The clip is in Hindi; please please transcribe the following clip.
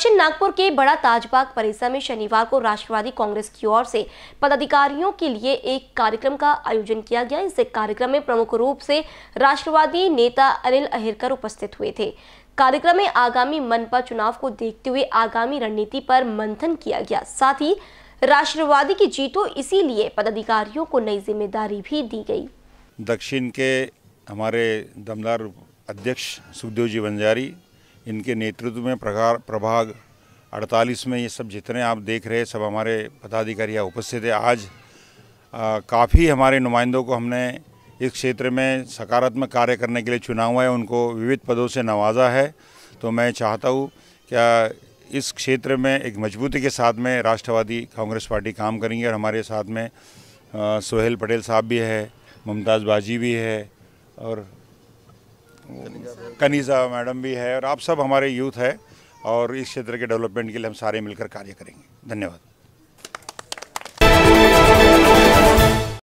दक्षिण नागपुर के बड़ा ताजबाग परिसर में शनिवार को राष्ट्रवादी कांग्रेस की ओर से पदाधिकारियों के लिए एक कार्यक्रम का आयोजन किया गया इस कार्यक्रम में प्रमुख रूप से राष्ट्रवादी नेता अनिल अहिरकर उपस्थित हुए थे कार्यक्रम में आगामी मनपा चुनाव को देखते हुए आगामी रणनीति पर मंथन किया गया साथ ही राष्ट्रवादी की जीतो इसीलिए पदाधिकारियों को नई जिम्मेदारी भी दी गई दक्षिण के हमारे दमदार अध्यक्ष सुखदेव जी बंजारी इनके नेतृत्व में प्रकार प्रभाग 48 में ये सब जितने आप देख रहे सब हमारे पदाधिकारी यहाँ उपस्थित है आज काफ़ी हमारे नुमाइंदों को हमने इस क्षेत्र में सकारात्मक कार्य करने के लिए चुना हुआ है उनको विविध पदों से नवाजा है तो मैं चाहता हूँ क्या इस क्षेत्र में एक मजबूती के साथ में राष्ट्रवादी कांग्रेस पार्टी काम करेंगी और हमारे साथ में सोहेल पटेल साहब भी है मुमताज़ बाजी भी है और कनीज़ा मैडम भी है और आप सब हमारे यूथ है और इस क्षेत्र के डेवलपमेंट के लिए हम सारे मिलकर कार्य करेंगे धन्यवाद